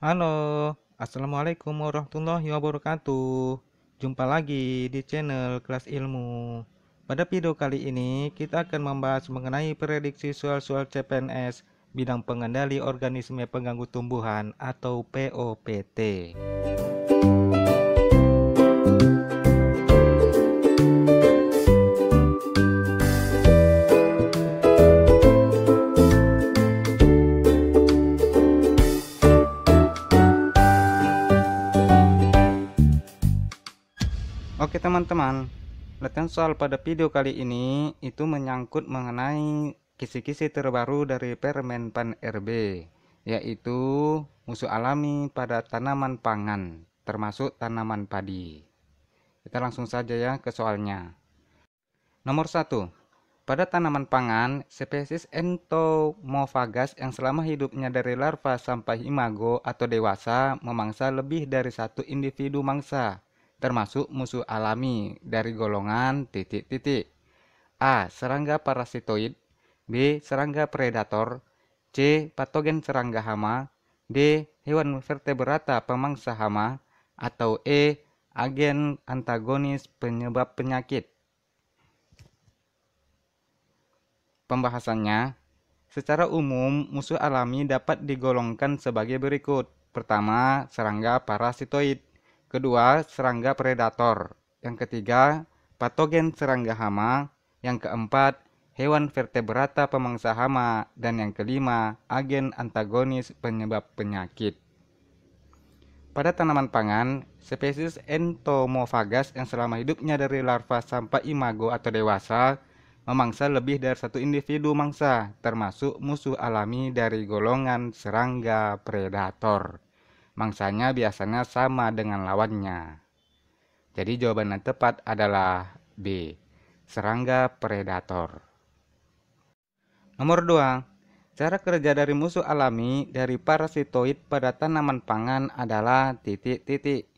Halo, Assalamualaikum warahmatullahi wabarakatuh. Jumpa lagi di channel Kelas Ilmu. Pada video kali ini, kita akan membahas mengenai prediksi soal-soal CPNS bidang pengendali organisme pengganggu tumbuhan atau POPT. teman-teman, latihan soal pada video kali ini itu menyangkut mengenai kisi-kisi terbaru dari Permen Pan RB, yaitu musuh alami pada tanaman pangan, termasuk tanaman padi. Kita langsung saja ya ke soalnya. Nomor 1. Pada tanaman pangan, spesies entomofagas yang selama hidupnya dari larva sampai imago atau dewasa memangsa lebih dari satu individu mangsa termasuk musuh alami dari golongan titik-titik. A. Serangga parasitoid B. Serangga predator C. Patogen serangga hama D. Hewan vertebrata pemangsa hama atau E. Agen antagonis penyebab penyakit. Pembahasannya, secara umum musuh alami dapat digolongkan sebagai berikut. Pertama, serangga parasitoid kedua serangga predator, yang ketiga patogen serangga hama, yang keempat hewan vertebrata pemangsa hama, dan yang kelima agen antagonis penyebab penyakit. Pada tanaman pangan, spesies entomofagas yang selama hidupnya dari larva sampai imago atau dewasa memangsa lebih dari satu individu mangsa, termasuk musuh alami dari golongan serangga predator mangsanya biasanya sama dengan lawannya. Jadi jawaban yang tepat adalah B. Serangga predator. Nomor 2. Cara kerja dari musuh alami dari parasitoid pada tanaman pangan adalah titik-titik.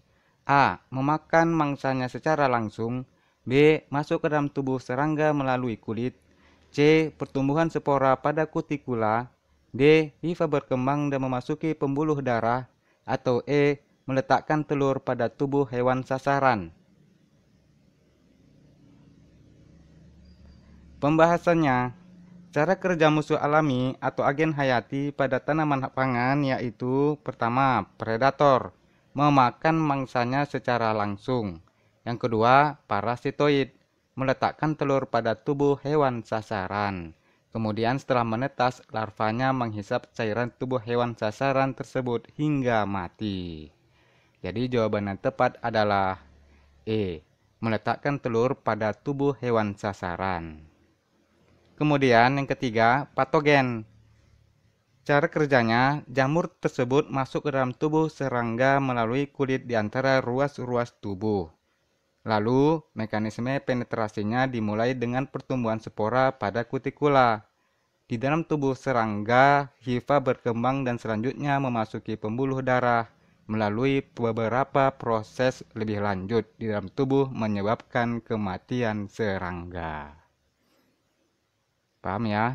A. Memakan mangsanya secara langsung. B. Masuk ke dalam tubuh serangga melalui kulit. C. Pertumbuhan spora pada kutikula. D. Hifa berkembang dan memasuki pembuluh darah atau E. Meletakkan telur pada tubuh hewan sasaran. Pembahasannya, cara kerja musuh alami atau agen hayati pada tanaman pangan yaitu pertama, predator, memakan mangsanya secara langsung. Yang kedua, parasitoid, meletakkan telur pada tubuh hewan sasaran. Kemudian setelah menetas, larvanya menghisap cairan tubuh hewan sasaran tersebut hingga mati. Jadi jawaban yang tepat adalah E. Meletakkan telur pada tubuh hewan sasaran. Kemudian yang ketiga, patogen. Cara kerjanya, jamur tersebut masuk ke dalam tubuh serangga melalui kulit di antara ruas-ruas tubuh. Lalu, mekanisme penetrasinya dimulai dengan pertumbuhan spora pada kutikula. Di dalam tubuh serangga, hifa berkembang dan selanjutnya memasuki pembuluh darah melalui beberapa proses lebih lanjut di dalam tubuh menyebabkan kematian serangga. Paham ya?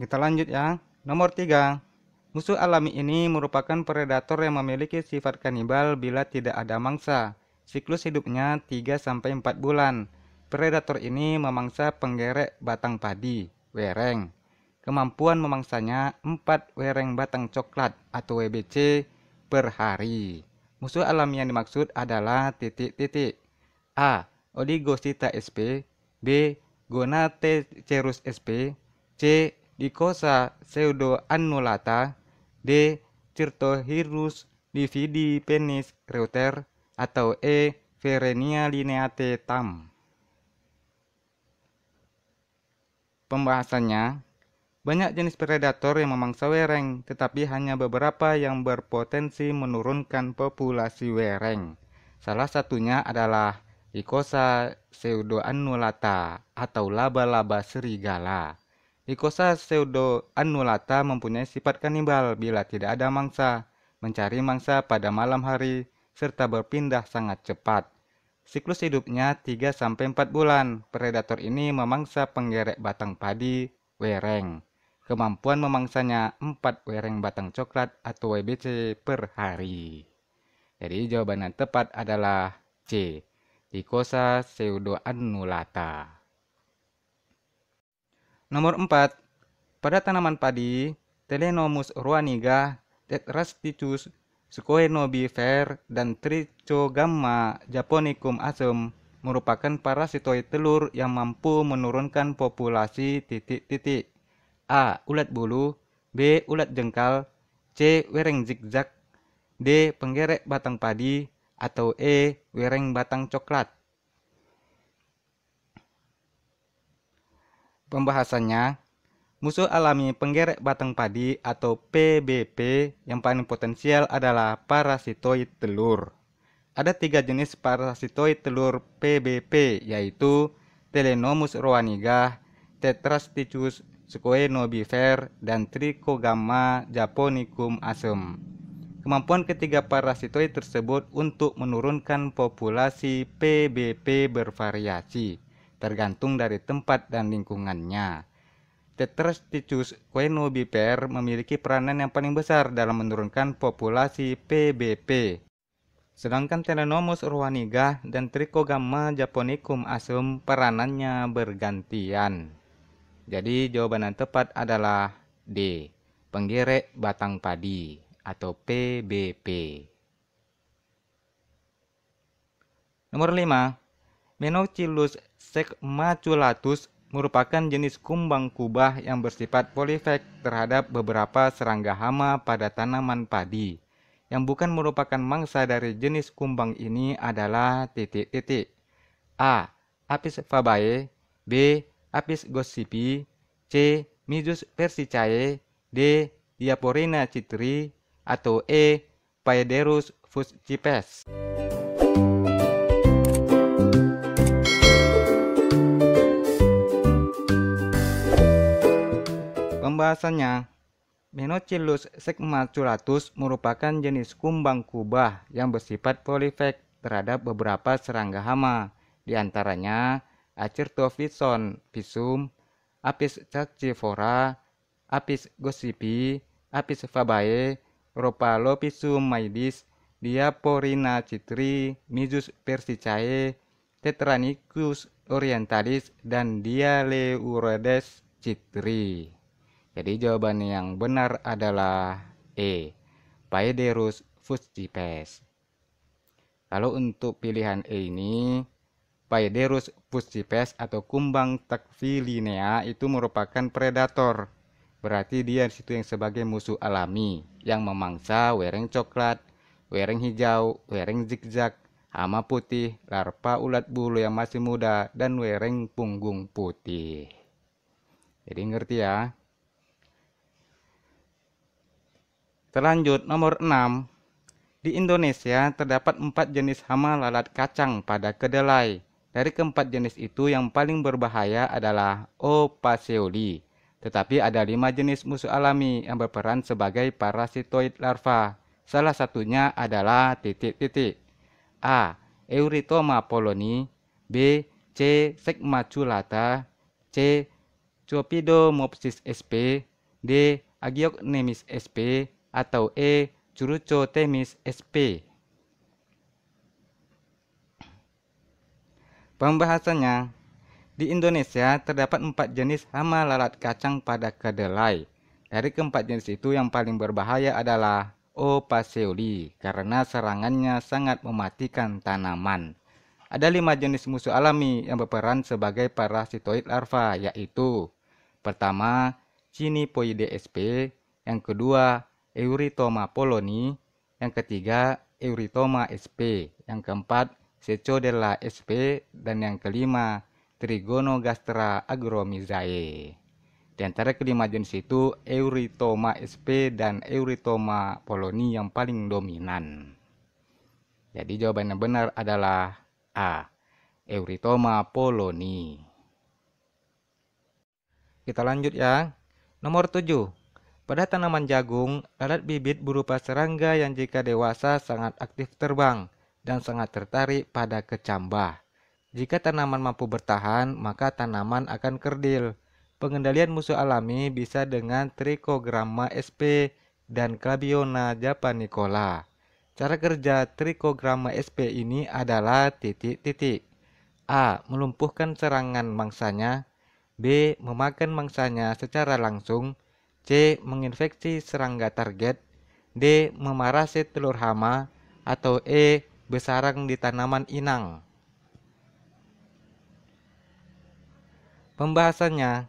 Kita lanjut ya. Nomor 3. Musuh alami ini merupakan predator yang memiliki sifat kanibal bila tidak ada mangsa Siklus hidupnya 3-4 bulan. Predator ini memangsa penggerek batang padi, wereng. Kemampuan memangsanya 4 wereng batang coklat atau WBC per hari. Musuh alam yang dimaksud adalah titik-titik. A. Oligosita sp B. Gonatecerus sp C. Dicosa pseudoannulata D. Cirtohirus dividi penis reuter atau E. Verenia lineate tam. Pembahasannya, banyak jenis predator yang memangsa wereng, tetapi hanya beberapa yang berpotensi menurunkan populasi wereng. Salah satunya adalah Lycosa pseudoannulata atau laba-laba serigala. Lycosa pseudoannulata mempunyai sifat kanibal bila tidak ada mangsa, mencari mangsa pada malam hari serta berpindah sangat cepat. Siklus hidupnya 3-4 bulan. Predator ini memangsa penggerek batang padi, wereng. Kemampuan memangsanya 4 wereng batang coklat atau WBC per hari. Jadi jawaban yang tepat adalah C. Lycosa pseudoannulata. Nomor 4. Pada tanaman padi, Telenomus ruaniga, Tetrastichus Sukoi no fair dan Trichogamma japonicum asum merupakan parasitoid telur yang mampu menurunkan populasi titik-titik. A. Ulat bulu B. Ulat jengkal C. Wereng zigzag D. Penggerek batang padi atau E. Wereng batang coklat Pembahasannya Musuh alami penggerek batang padi atau PBP yang paling potensial adalah parasitoid telur. Ada tiga jenis parasitoid telur PBP yaitu Telenomus roaniga, Tetrasticus squenobifer, dan Trichogamma japonicum asem. Kemampuan ketiga parasitoid tersebut untuk menurunkan populasi PBP bervariasi, tergantung dari tempat dan lingkungannya. Tetrastichus coenobifer memiliki peranan yang paling besar dalam menurunkan populasi PBP. Sedangkan Telenomus ruaniga dan Trichogamma japonicum asum peranannya bergantian. Jadi jawaban yang tepat adalah D. Penggerek batang padi atau PBP. Nomor 5. Menochilus segmaculatus merupakan jenis kumbang kubah yang bersifat polifek terhadap beberapa serangga hama pada tanaman padi. Yang bukan merupakan mangsa dari jenis kumbang ini adalah titik-titik. A. Apis fabae B. Apis gossipi C. Mizus persicae D. Diaporina citri atau E. Paederus fuscipes. pembahasannya, Menocelus segmaturatus merupakan jenis kumbang kubah yang bersifat polifek terhadap beberapa serangga hama, diantaranya antaranya Acertophyton visum, Apis cacifora, Apis gossipi, Apis fabae, Ropalopisum maidis, Diaporina citri, Mizus persicae, Tetranicus orientalis, dan Dialeurodes citri. Jadi jawaban yang benar adalah E. Paederus fuscipes. Kalau untuk pilihan E ini, Paederus fuscipes atau kumbang takvilinea itu merupakan predator. Berarti dia situ yang sebagai musuh alami yang memangsa wereng coklat, wereng hijau, wereng zigzag, hama putih, larva ulat bulu yang masih muda, dan wereng punggung putih. Jadi ngerti ya? Terlanjut, nomor 6. Di Indonesia terdapat empat jenis hama lalat kacang pada kedelai. Dari keempat jenis itu yang paling berbahaya adalah Opaceoli. Tetapi ada lima jenis musuh alami yang berperan sebagai parasitoid larva. Salah satunya adalah titik-titik. A. Eurytoma poloni B. C. Segmaculata C. Chopidomopsis sp D. Agiocnemis sp atau E. Curuco Temis SP. Pembahasannya, di Indonesia terdapat empat jenis hama lalat kacang pada kedelai. Dari keempat jenis itu yang paling berbahaya adalah Opaceoli karena serangannya sangat mematikan tanaman. Ada lima jenis musuh alami yang berperan sebagai parasitoid larva yaitu Pertama, Cinipoide sp, yang kedua Euritoma Poloni, yang ketiga Euritoma sp, yang keempat Secodella sp, dan yang kelima Trigonogastra agromizae. Di antara kelima jenis itu, Euritoma sp dan Euritoma poloni yang paling dominan. Jadi jawaban yang benar adalah A. Euritoma poloni. Kita lanjut ya. Nomor 7. Pada tanaman jagung, lalat bibit berupa serangga yang jika dewasa sangat aktif terbang dan sangat tertarik pada kecambah. Jika tanaman mampu bertahan, maka tanaman akan kerdil. Pengendalian musuh alami bisa dengan Trichogramma sp dan Clabiona japanicola. Cara kerja Trichogramma sp ini adalah titik-titik. A. Melumpuhkan serangan mangsanya. B. Memakan mangsanya secara langsung. C. Menginfeksi serangga target D. memarasi telur hama atau E. Besarang di tanaman inang Pembahasannya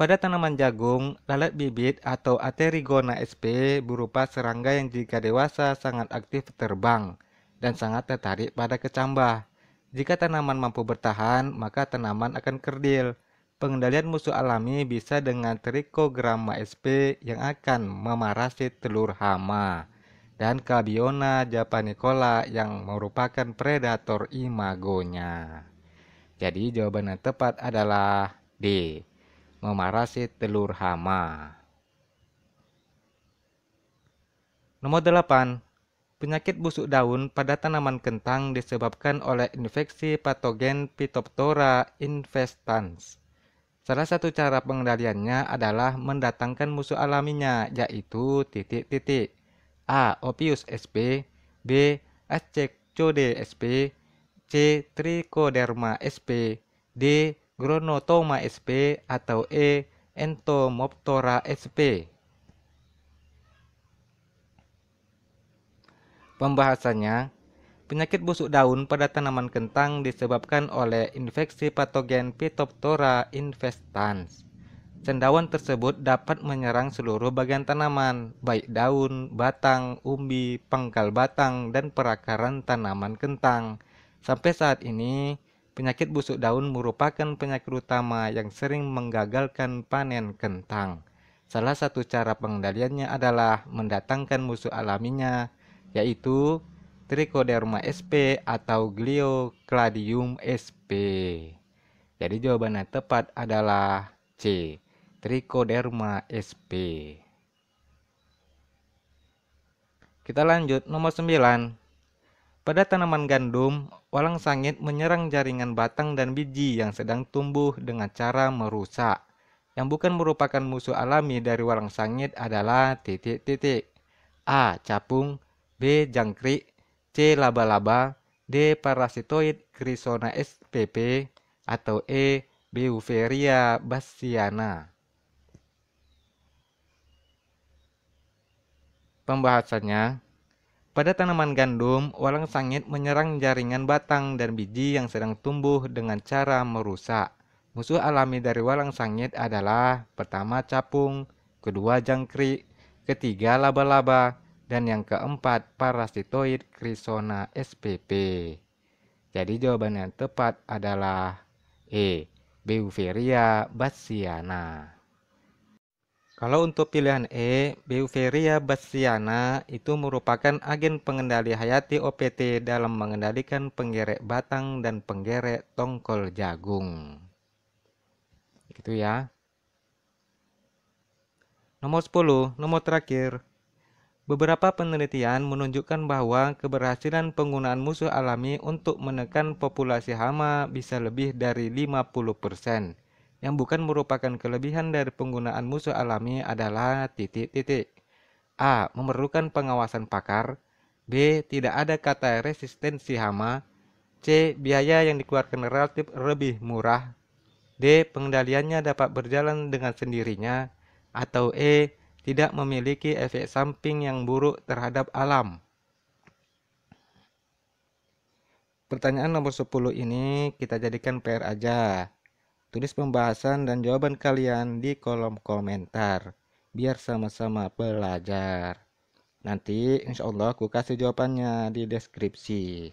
pada tanaman jagung, lalat bibit atau Aterigona sp berupa serangga yang jika dewasa sangat aktif terbang dan sangat tertarik pada kecambah. Jika tanaman mampu bertahan, maka tanaman akan kerdil. Pengendalian musuh alami bisa dengan Trichogramma sp yang akan memarasi telur hama dan Cabiona japanicola yang merupakan predator imagonya. Jadi jawaban yang tepat adalah D. Memarasi telur hama. Nomor 8. Penyakit busuk daun pada tanaman kentang disebabkan oleh infeksi patogen Phytophthora infestans Salah satu cara pengendaliannya adalah mendatangkan musuh alaminya, yaitu titik-titik. A. Opius sp B. Ascecode sp C. Trichoderma sp D. Gronotoma sp atau E. Entomoptora sp. Pembahasannya, Penyakit busuk daun pada tanaman kentang disebabkan oleh infeksi patogen Phytophthora infestans. Cendawan tersebut dapat menyerang seluruh bagian tanaman, baik daun, batang, umbi, pangkal batang, dan perakaran tanaman kentang. Sampai saat ini, penyakit busuk daun merupakan penyakit utama yang sering menggagalkan panen kentang. Salah satu cara pengendaliannya adalah mendatangkan musuh alaminya, yaitu Trichoderma sp atau Gliocladium sp. Jadi jawabannya tepat adalah C. Trichoderma sp. Kita lanjut nomor 9. Pada tanaman gandum, walang sangit menyerang jaringan batang dan biji yang sedang tumbuh dengan cara merusak. Yang bukan merupakan musuh alami dari walang sangit adalah titik-titik. A. Capung B. Jangkrik C. Laba-laba D. Parasitoid Crisona spp atau E. Beuveria bassiana Pembahasannya pada tanaman gandum, walang sangit menyerang jaringan batang dan biji yang sedang tumbuh dengan cara merusak. Musuh alami dari walang sangit adalah pertama capung, kedua jangkrik, ketiga laba-laba, dan yang keempat, parasitoid Chrysona spp. Jadi jawaban yang tepat adalah E. Beuveria bassiana. Kalau untuk pilihan E, Beuveria bassiana itu merupakan agen pengendali hayati OPT dalam mengendalikan penggerek batang dan penggerek tongkol jagung. Gitu ya. Nomor 10, nomor terakhir, Beberapa penelitian menunjukkan bahwa keberhasilan penggunaan musuh alami untuk menekan populasi hama bisa lebih dari 50%. Yang bukan merupakan kelebihan dari penggunaan musuh alami adalah titik-titik. A. Memerlukan pengawasan pakar. B. Tidak ada kata resistensi hama. C. Biaya yang dikeluarkan relatif lebih murah. D. Pengendaliannya dapat berjalan dengan sendirinya. Atau E tidak memiliki efek samping yang buruk terhadap alam. Pertanyaan nomor 10 ini kita jadikan PR aja. Tulis pembahasan dan jawaban kalian di kolom komentar. Biar sama-sama belajar. Nanti insya Allah aku kasih jawabannya di deskripsi.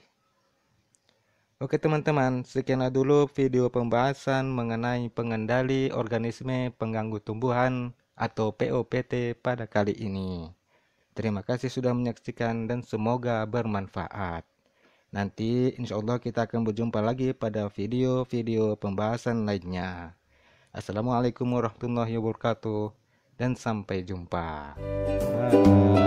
Oke teman-teman, sekianlah dulu video pembahasan mengenai pengendali organisme pengganggu tumbuhan atau POPT pada kali ini. Terima kasih sudah menyaksikan dan semoga bermanfaat. Nanti insya Allah kita akan berjumpa lagi pada video-video pembahasan lainnya. Assalamualaikum warahmatullahi wabarakatuh dan sampai jumpa. Bye.